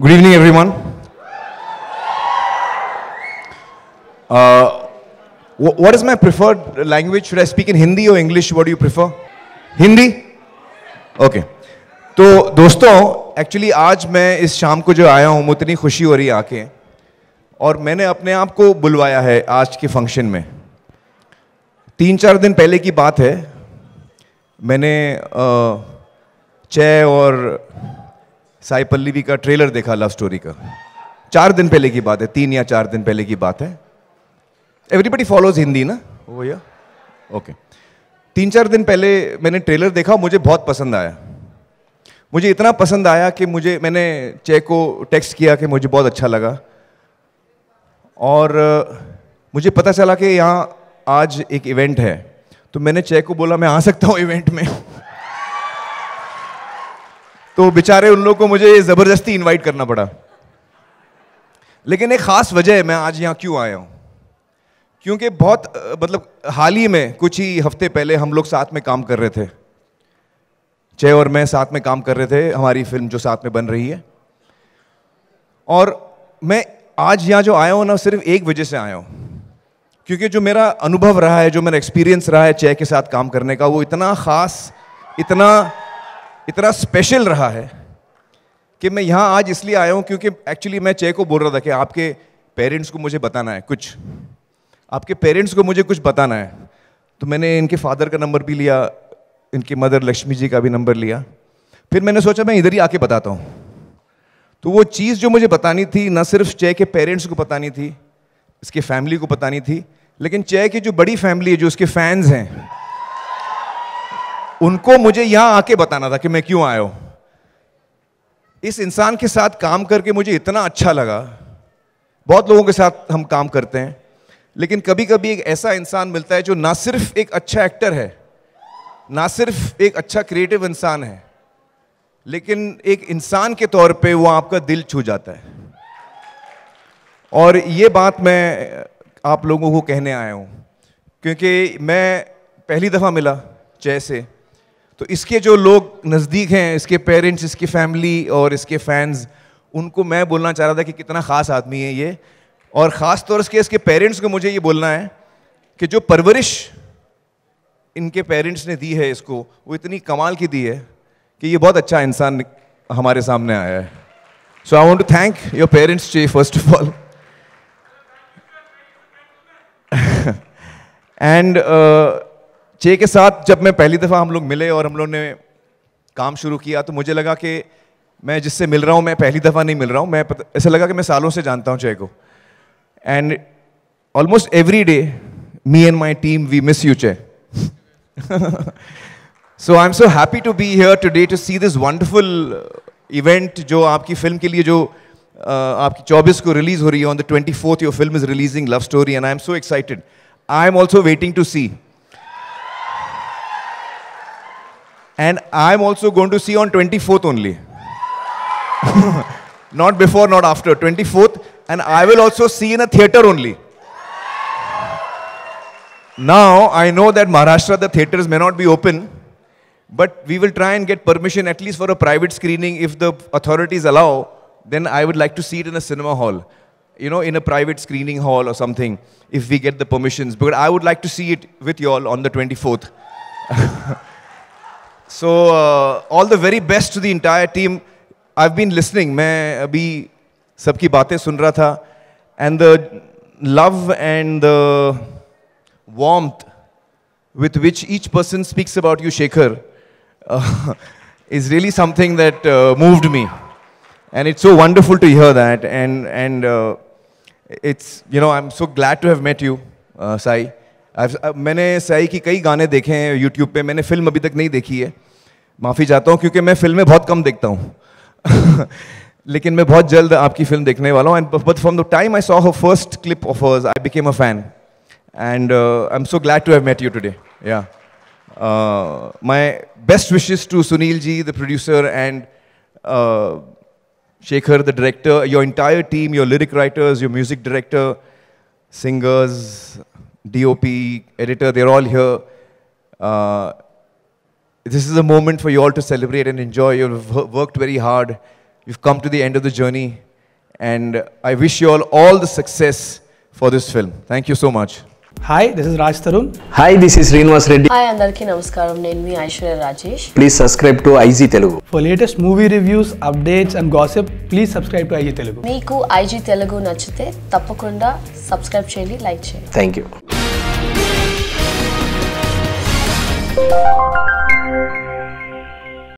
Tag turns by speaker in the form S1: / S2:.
S1: Good evening, everyone. Uh, what is my preferred language? Should I speak in Hindi or English? What do you prefer? Hindi? Okay okay. तो दोस्तों actually आज मैं इस शाम को जो आया हूँ उतनी खुशी हो रही है आके और मैंने अपने आप को बुलवाया है आज के फंक्शन में तीन चार दिन पहले की बात है मैंने चय और साई पल्लवी का ट्रेलर देखा लव स्टोरी का चार दिन पहले की बात है तीन या चार दिन पहले की बात है एवरीबडी फॉलोज हिंदी ना भैया ओके तीन चार दिन पहले मैंने ट्रेलर देखा मुझे बहुत पसंद आया मुझे इतना पसंद आया कि मुझे मैंने चेक को टेक्स्ट किया कि मुझे बहुत अच्छा लगा और मुझे पता चला कि यहाँ आज एक इवेंट है तो मैंने चेक को बोला मैं आ सकता हूँ इवेंट में तो बेचारे उन लोग को मुझे ज़बरदस्ती इनवाइट करना पड़ा लेकिन एक ख़ास वजह है मैं आज यहाँ क्यों आया हूँ क्योंकि बहुत मतलब हाल ही में कुछ ही हफ्ते पहले हम लोग साथ में काम कर रहे थे जय और मैं साथ में काम कर रहे थे हमारी फिल्म जो साथ में बन रही है और मैं आज यहाँ जो आया हूँ ना सिर्फ एक वजह से आया हूँ क्योंकि जो मेरा अनुभव रहा है जो मेरा एक्सपीरियंस रहा है चय के साथ काम करने का वो इतना ख़ास इतना इतना स्पेशल रहा है कि मैं यहाँ आज इसलिए आया हूँ क्योंकि एक्चुअली मैं चय को बोल रहा था कि आपके पेरेंट्स को मुझे बताना है कुछ आपके पेरेंट्स को मुझे कुछ बताना है तो मैंने इनके फादर का नंबर भी लिया इनकी मदर लक्ष्मी जी का भी नंबर लिया फिर मैंने सोचा मैं इधर ही आके बताता हूँ तो वो चीज़ जो मुझे बतानी थी ना सिर्फ चय के पेरेंट्स को बतानी थी इसके फैमिली को बतानी थी लेकिन चय की जो बड़ी फैमिली है जो उसके फैंस हैं उनको मुझे यहां आके बताना था कि मैं क्यों आया इस इंसान के साथ काम करके मुझे इतना अच्छा लगा बहुत लोगों के साथ हम काम करते हैं लेकिन कभी कभी एक ऐसा इंसान मिलता है जो ना सिर्फ एक अच्छा एक्टर है ना सिर्फ एक अच्छा क्रिएटिव इंसान है लेकिन एक इंसान के तौर पे वो आपका दिल छू जाता है और ये बात मैं आप लोगों को कहने आया हूँ क्योंकि मैं पहली दफ़ा मिला जैसे से तो इसके जो लोग नज़दीक हैं इसके पेरेंट्स इसकी फैमिली और इसके फैंस उनको मैं बोलना चाह रहा था कि कितना ख़ास आदमी है ये और ख़ास तौर से इसके पेरेंट्स को मुझे ये बोलना है कि जो परवरिश इनके पेरेंट्स ने दी है इसको वो इतनी कमाल की दी है कि ये बहुत अच्छा इंसान हमारे सामने आया है so I want to thank your parents Chay first of all and Chay के साथ जब मैं पहली दफ़ा हम लोग मिले और हम लोग ने काम शुरू किया तो मुझे लगा कि मैं जिससे मिल रहा हूँ मैं पहली दफ़ा नहीं मिल रहा हूँ मैं ऐसा लगा कि मैं सालों से जानता हूँ चे को and almost every day me and my team we miss you Chay so I am so happy to be here today to see this wonderful event जो आपकी फिल्म के लिए जो uh, आपकी 24 को रिलीज हो रही है on the twenty fourth your film is releasing love story and I am so excited I am also waiting to see And I'm also going to see on 24th only. not before, not after. 24th. And I will also see in a theater only. Now, I know that Maharashtra, the theaters may not be open, but we will try and get permission at least for a private screening if the authorities allow. Then I would like to see it in a cinema hall, you know, in a private screening hall or something, if we get the permissions. But I would like to see it with you all on the 24th. So uh, all the very best to the entire team. I've been listening. मैं अभी सबकी बातें सुन रहा था. And the love and the warmth with which each person speaks about you, Shekhar, uh, is really something that uh, moved me. And it's so wonderful to hear that. And, and uh, it's, you know, I'm so glad to have met you, uh, Sai. I've, uh, मैंने साई की कई गाने देखे हैं YouTube पे मैंने film अभी तक नहीं देखी है माफ़ी चाहता हूँ क्योंकि मैं फिल्में बहुत कम देखता हूँ लेकिन मैं बहुत जल्द आपकी फिल्म देखने वाला हूँ and but from the time I saw her first clip of hers I became a fan and I am so glad to have met you today yeah my best wishes to Sunil ji the producer and Shekhar the director your entire team your lyric writers your music director singers D O P editor there all here this is a moment for you all to celebrate and enjoy. You've worked very hard. You've come to the end of the journey. And I wish you all all the success for this film. Thank you so much. Hi, this is Raj Tarun. Hi, this is Srinivas Reddy. Hi, Andarki Namaskaram. Name me Aishwarya Rajesh. Please subscribe to IG Telugu. For latest movie reviews, updates and gossip, please subscribe to IG Telugu. Meeku IG Telugu nachite, tappakunda subscribe cheyali, like cheyali. Thank you.